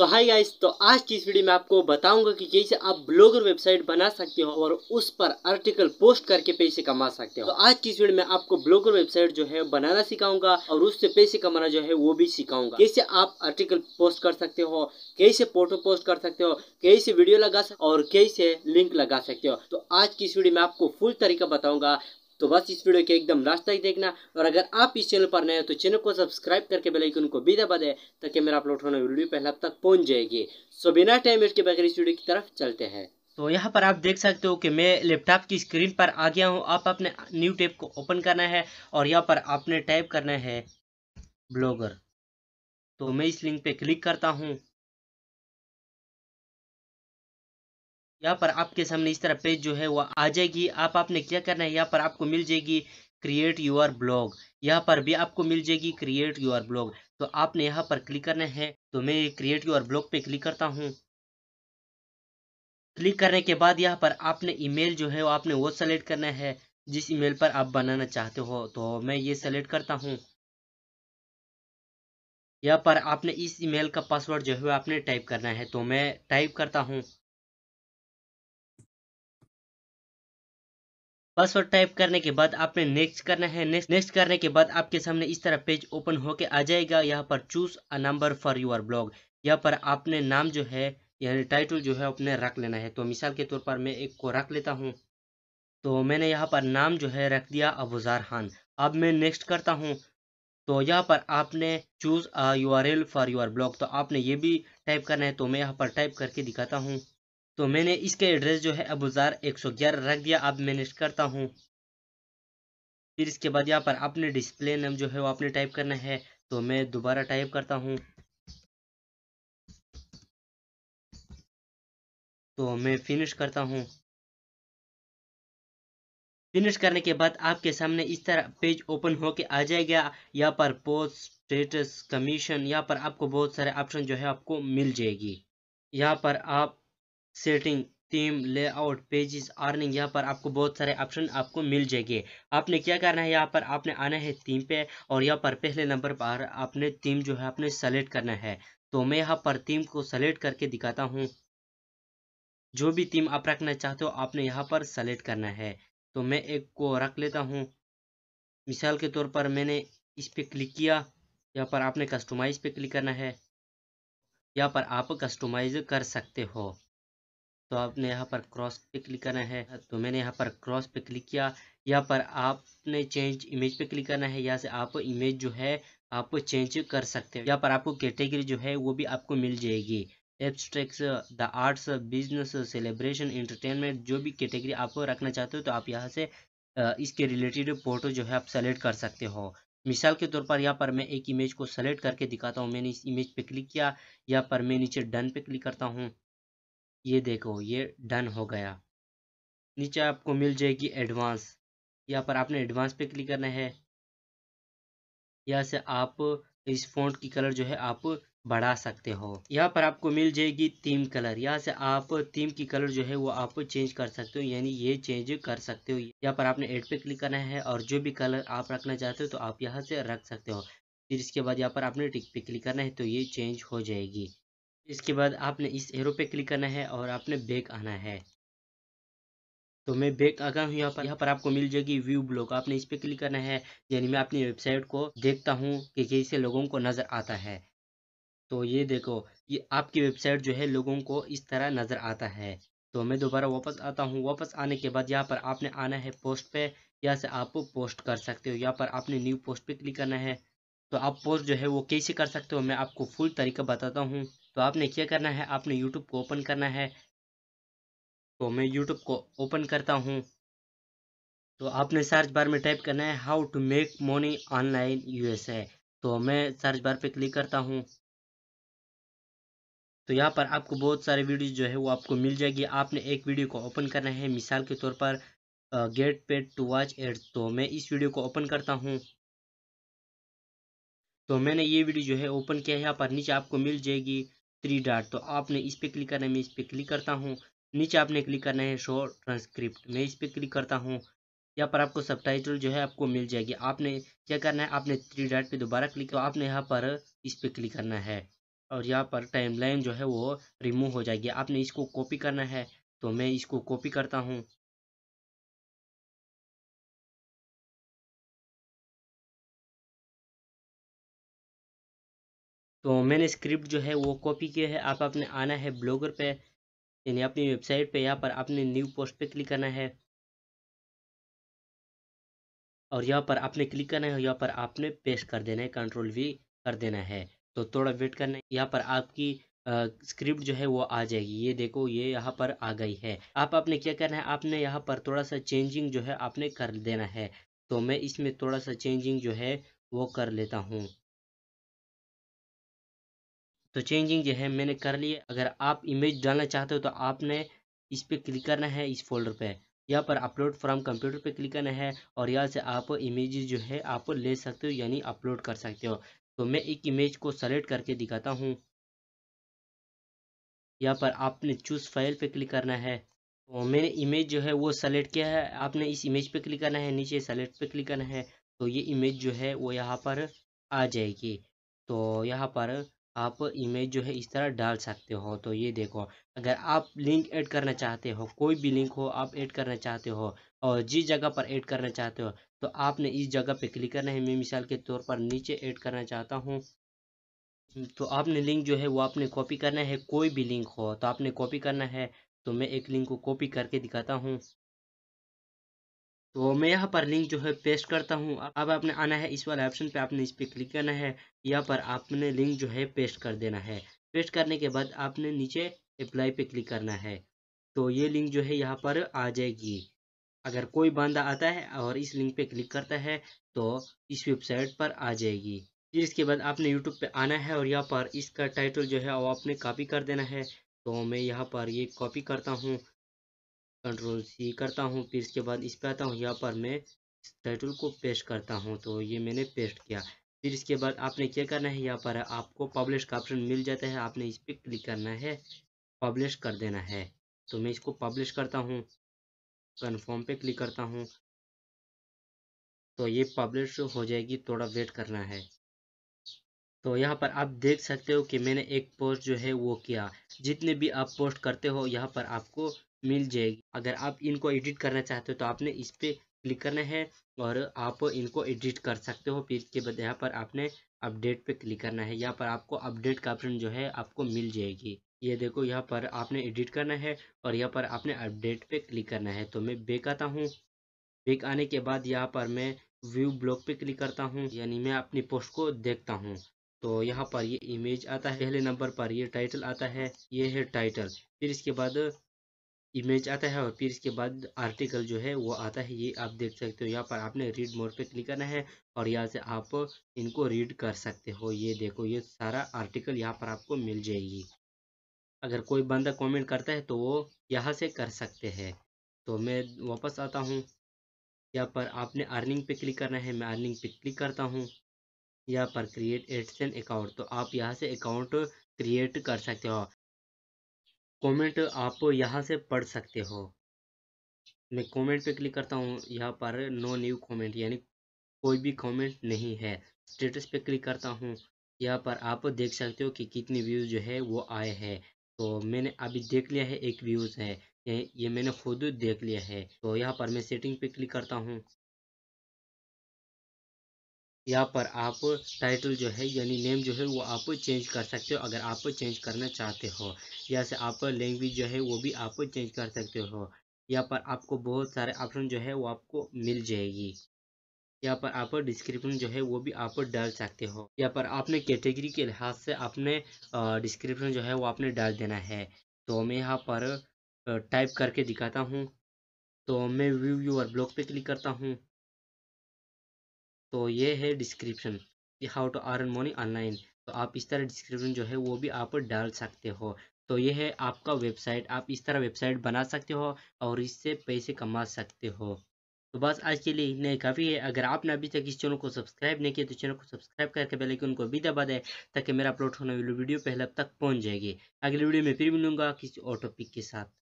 सो hi guys तो आज की इस वीडियो में आपको बताऊंगा कि कैसे आप ब्लॉगर वेबसाइट बना सकते हो और उस पर आर्टिकल पोस्ट करके पैसे कमा सकते हो तो आज की इस वीडियो में आपको ब्लॉगर वेबसाइट जो है बनाना सिखाऊंगा और उससे पैसे कमाना जो है वो भी सिखाऊंगा कैसे आप आर्टिकल पोस्ट कर सकते हो कैसे फोटो पोस्ट कर सकते हो कैसे वीडियो लगा सकते और कैसे लिंक लगा सकते हो तो आज की इस वीडियो में आपको फुल तरीका बताऊंगा तो बस इस वीडियो के एकदम लास्ट तक देखना और अगर आप इस चैनल पर नए हो तो चैनल को सब्सक्राइब करके बेल आइकन को भी दबा दें ताकि मेरा अपलोड होने वीडियो पहले अब तक पहुंच जाएगी सो बिना टाइम वेस्ट के बगैर इस वीडियो की तरफ चलते हैं तो यहाँ पर आप देख सकते हो कि मैं लैपटॉप की स्क्रीन पर आ गया हूँ आप अपने न्यू टैब को ओपन करना है और यहाँ पर आपने टाइप करना है ब्लॉगर तो मैं इस लिंक पे क्लिक करता हूँ यहाँ पर आपके सामने इस तरह पेज जो है वह आ जाएगी आप आपने क्या करना है यहाँ पर आपको मिल जाएगी क्रिएट योर ब्लॉग यहाँ पर भी आपको मिल जाएगी क्रिएट योर ब्लॉग तो आपने यहाँ पर क्लिक करना है तो मैं क्रिएट योर ब्लॉग पे क्लिक करता हूँ क्लिक करने के बाद यहाँ पर आपने ईमेल जो है वो आपने वो सेलेक्ट करना है जिस ईमेल पर आप बनाना चाहते हो तो मैं ये सेलेक्ट करता हूँ यहाँ पर आपने इस ईमेल का पासवर्ड जो है आपने टाइप करना है तो मैं टाइप करता हूँ पासवर्ड टाइप करने के बाद आपने नेक्स्ट करना है नेक्स्ट नेक्स्ट करने के बाद आपके सामने इस तरह पेज ओपन होके आ जाएगा यहाँ पर choose a number for your blog यहाँ पर आपने नाम जो है यानी टाइटल जो है अपने रख लेना है तो मिसाल के तौर पर मैं एक को रख लेता हूँ तो मैंने यहाँ पर नाम जो है रख दिया अबूजार खान अब मैं नेक्स्ट करता हूँ तो यहाँ पर आपने choose a you for your blog तो आपने ये भी टाइप करना है तो मैं यहाँ पर टाइप करके दिखाता हूँ तो मैंने इसका एड्रेस जो है अबूजार एक सौ ग्यारह रख दिया अब मैनेज करता हूँ फिर इसके बाद यहाँ पर अपने डिस्प्ले नेम जो है वो आपने टाइप करना है तो मैं दोबारा टाइप करता हूँ तो मैं फिनिश करता हूँ फिनिश करने के बाद आपके सामने इस तरह पेज ओपन होके आ जाएगा यहाँ पर पोस्ट स्टेटस कमीशन यहाँ पर आपको बहुत सारे ऑप्शन जो है आपको मिल जाएगी यहाँ पर आप setting theme layout pages earning यहाँ पर आपको बहुत सारे ऑप्शन आपको मिल जाएंगे आपने क्या करना है यहाँ पर आपने आना है थीम पे और यहाँ पर पहले नंबर पर आपने थीम जो है आपने सेलेक्ट करना है तो मैं यहाँ पर थीम को सेलेक्ट करके दिखाता हूँ जो भी थीम आप रखना चाहते हो आपने यहाँ पर सेलेक्ट करना है तो मैं एक को रख लेता हूँ मिसाल के तौर पर मैंने इस पर क्लिक किया यहाँ पर आपने कस्टमाइज पे क्लिक करना है यहाँ पर आप कस्टमाइज कर सकते हो तो आपने यहाँ पर क्रॉस पे क्लिक करना है तो मैंने यहाँ पर क्रॉस पे क्लिक किया यहाँ पर आपने चेंज इमेज पे क्लिक करना है यहाँ से आप इमेज जो है आप चेंज कर सकते हो यहाँ पर आपको कैटेगरी जो है वो भी आपको मिल जाएगी abstracts the arts business celebration entertainment जो भी कैटेगरी आप रखना चाहते हो तो आप यहाँ से इसके रिलेटेड फोटो जो है आप सेलेक्ट कर सकते हो मिसाल के तौर पर यहाँ पर मैं एक इमेज को सेलेक्ट करके दिखाता हूँ मैंने इस इमेज पे क्लिक किया यहाँ पर मैं नीचे डन पे क्लिक करता हूँ ये देखो ये डन हो गया नीचे आपको मिल जाएगी एडवांस यहाँ पर आपने एडवांस पे क्लिक करना है यहाँ से आप इस फ़ॉन्ट की कलर जो है आप बढ़ा सकते हो यहाँ पर आपको मिल जाएगी थीम कलर यहाँ से आप थीम की कलर जो है वो आप चेंज कर सकते हो यानी ये चेंज कर सकते हो यहाँ पर आपने एड पे क्लिक करना है और जो भी कलर आप रखना चाहते हो तो आप यहाँ से रख सकते हो फिर इसके बाद यहाँ पर आपने टिक पे क्लिक करना है तो ये चेंज हो जाएगी इसके बाद आपने इस एरो पे क्लिक करना है और आपने बैक आना है तो मैं बैक आ गया हूँ यहाँ पर यहाँ पर आपको मिल जाएगी व्यू ब्लॉग आपने इस पर क्लिक करना है यानी मैं अपनी वेबसाइट को देखता हूँ कि कैसे लोगों को नज़र आता है तो ये देखो ये आपकी वेबसाइट जो है लोगों को इस तरह नज़र आता है तो मैं दोबारा वापस आता हूँ वापस आने के बाद यहाँ पर आपने आना है पोस्ट पे यहाँ से आप पोस्ट कर सकते हो यहाँ पर आपने न्यू पोस्ट पे क्लिक करना है तो आप पोस्ट जो है वो कैसे कर सकते हो मैं आपको फुल तरीका बताता हूँ तो आपने क्या करना है आपने यूट्यूब को ओपन करना है तो मैं यूट्यूब को ओपन करता हूँ तो आपने सर्च बार में टाइप करना है how to make money online USA तो मैं सर्च बार पे क्लिक करता हूँ तो यहाँ पर आपको बहुत सारे वीडियो जो है वो आपको मिल जाएगी आपने एक वीडियो को ओपन करना है मिसाल के तौर पर get paid to watch ad तो मैं इस वीडियो को ओपन करता हूँ तो मैंने ये वीडियो जो है ओपन किया है यहाँ पर नीचे आपको मिल जाएगी थ्री डाट तो आपने इस पर क्लिक करना है मैं इस पर क्लिक करता हूँ नीचे आपने क्लिक करना है शो ट्रांसक्रिप्ट मैं इस पर क्लिक करता हूँ यहाँ पर आपको सब जो है आपको मिल जाएगी आपने क्या करना है आपने थ्री डाट पे दोबारा क्लिक किया आपने यहाँ पर इस पर क्लिक करना है और यहाँ पर टाइमलाइन जो है वो रिमूव हो जाएगी आपने इसको कॉपी करना है तो मैं इसको कॉपी करता हूँ तो मैंने स्क्रिप्ट जो है वो कॉपी किया है आप आपने आना है ब्लॉगर पे यानी अपनी वेबसाइट पे यहाँ पर आपने न्यू पोस्ट पे क्लिक करना है और यहाँ पर आपने क्लिक करना है यहाँ पर आपने पेस्ट कर देना है कंट्रोल भी कर देना है तो थोड़ा वेट करना है यहाँ पर आपकी स्क्रिप्ट जो है वो आ जाएगी ये देखो ये यहाँ पर आ गई है आप आपने क्या करना है आपने यहाँ पर थोड़ा सा चेंजिंग जो है आपने कर देना है तो मैं इसमें थोड़ा सा चेंजिंग जो है वो कर लेता हूँ तो चेंजिंग जो है मैंने कर लिए अगर आप इमेज डालना चाहते हो तो आपने इस पर क्लिक करना है इस फोल्डर पे यहाँ पर अपलोड फ्रॉम कंप्यूटर पे क्लिक करना है और यहाँ से आप इमेज जो है आप ले सकते हो यानी अपलोड कर सकते हो तो मैं एक इमेज को सेलेक्ट करके दिखाता हूँ यहाँ पर आपने चूज फाइल पे क्लिक करना है तो मैंने इमेज जो है वो सेलेक्ट किया है आपने इस इमेज पे क्लिक करना है नीचे सेलेक्ट पे क्लिक करना है तो ये इमेज जो है वो यहाँ पर आ जाएगी तो यहाँ पर आप इमेज जो है इस तरह डाल सकते हो तो ये देखो अगर आप लिंक ऐड करना चाहते हो कोई भी लिंक हो आप ऐड करना चाहते हो और जिस जगह पर ऐड करना चाहते हो तो आपने इस जगह पे क्लिक करना है मैं मिसाल के तौर पर नीचे ऐड करना चाहता हूँ तो आपने लिंक जो है वो आपने कॉपी करना है कोई भी लिंक हो तो आपने कॉपी करना है तो मैं एक लिंक को कॉपी करके दिखाता हूँ तो मैं यहाँ पर लिंक जो है पेस्ट करता हूँ अब आपने आना है इस वाले ऑप्शन पे आपने इस पर क्लिक करना है यहाँ पर आपने लिंक जो है पेस्ट कर देना है पेस्ट करने के बाद आपने नीचे अप्लाई पे क्लिक करना है तो ये लिंक जो है यहाँ पर आ जाएगी अगर कोई बंदा आता है और इस लिंक पे क्लिक करता है तो इस वेबसाइट पर आ जाएगी फिर इसके बाद आपने यूट्यूब पर आना है और यहाँ पर इसका टाइटल जो है वो आपने कापी कर देना है तो मैं यहाँ पर ये कॉपी करता हूँ कंट्रोल सी करता हूँ फिर इसके बाद इस पर आता हूँ यहाँ पर मैं टाइटल को पेस्ट करता हूँ तो ये मैंने पेस्ट किया फिर इसके बाद आपने क्या करना है यहाँ पर आपको पब्लिश का ऑप्शन मिल जाता है आपने इस पर क्लिक करना है पब्लिश कर देना है तो मैं इसको पब्लिश करता हूँ कन्फर्म पे क्लिक करता हूँ तो ये पब्लिश हो जाएगी थोड़ा वेट करना है तो यहाँ पर आप देख सकते हो कि मैंने एक पोस्ट जो है वो किया जितने भी आप पोस्ट करते हो यहाँ पर आपको मिल जाएगी अगर आप इनको एडिट करना चाहते हो तो आपने इस पर क्लिक करना है और आप इनको एडिट कर सकते हो फिर इसके बाद यहाँ पर आपने अपडेट पे क्लिक करना है यहाँ पर आपको अपडेट का ऑप्शन जो है आपको मिल जाएगी ये देखो यहाँ पर आपने एडिट करना है और यहाँ पर आपने अपडेट पे क्लिक करना है तो मैं बेक आता हूँ बेक आने के बाद यहाँ पर मैं व्यू ब्लॉक पे क्लिक करता हूँ यानी मैं अपनी पोस्ट को देखता हूँ तो यहाँ पर ये इमेज आता है पहले नंबर पर ये टाइटल आता है ये है टाइटल फिर इसके बाद इमेज आता है और फिर इसके बाद आर्टिकल जो है वो आता है ये आप देख सकते हो यहाँ पर आपने रीड मोड पे क्लिक करना है और यहाँ से आप इनको रीड कर सकते हो ये देखो ये सारा आर्टिकल यहाँ पर आपको मिल जाएगी अगर कोई बंदा कमेंट करता है तो वो यहाँ से कर सकते हैं तो मैं वापस आता हूँ यहाँ पर आपने अर्निंग पे क्लिक करना है मैं अर्निंग पे क्लिक करता हूँ यहाँ पर क्रिएट एडसन अकाउंट तो आप यहाँ से अकाउंट क्रिएट कर सकते हो कमेंट आप यहाँ से पढ़ सकते हो मैं कमेंट पे क्लिक करता हूँ यहाँ पर नो न्यू कमेंट यानी कोई भी कमेंट नहीं है स्टेटस पे क्लिक करता हूँ यहाँ पर आप देख सकते हो कि कितने व्यूज़ जो है वो आए हैं तो मैंने अभी देख लिया है एक व्यूज़ है ये मैंने खुद देख लिया है तो यहाँ पर मैं सेटिंग पे क्लिक करता हूँ यहाँ पर आप टाइटल जो है यानी नेम जो है वो आप चेंज कर सकते हो अगर आप चेंज करना चाहते हो या से आप लैंग्वेज जो है वो भी आप चेंज कर सकते हो यहाँ पर आपको बहुत सारे ऑप्शन जो है वो आपको मिल जाएगी यहाँ पर आप डिस्क्रिप्शन जो है वो भी आप डाल सकते हो यहाँ पर आपने कैटेगरी के लिहाज से आपने डिस्क्रिप्शन जो है वो आपने डाल देना है तो मैं यहाँ पर टाइप करके दिखाता हूँ तो मैं व्यू और ब्लॉग पे क्लिक करता हूँ तो ये है डिस्क्रिप्शन कि how to earn money online तो आप इस तरह डिस्क्रिप्शन जो है वो भी आप डाल सकते हो तो ये है आपका वेबसाइट आप इस तरह वेबसाइट बना सकते हो और इससे पैसे कमा सकते हो तो बस आज के लिए इतना ही काफ़ी है अगर आपने अभी तक इस चैनल को सब्सक्राइब नहीं किया तो चैनल को सब्सक्राइब करके पहले कि उनको भी दबा दें ताकि मेरा अपलोड होने वाली वीडियो पहले अब तक पहुंच जाएगी अगली वीडियो में फिर मिलूंगा किसी और टॉपिक के साथ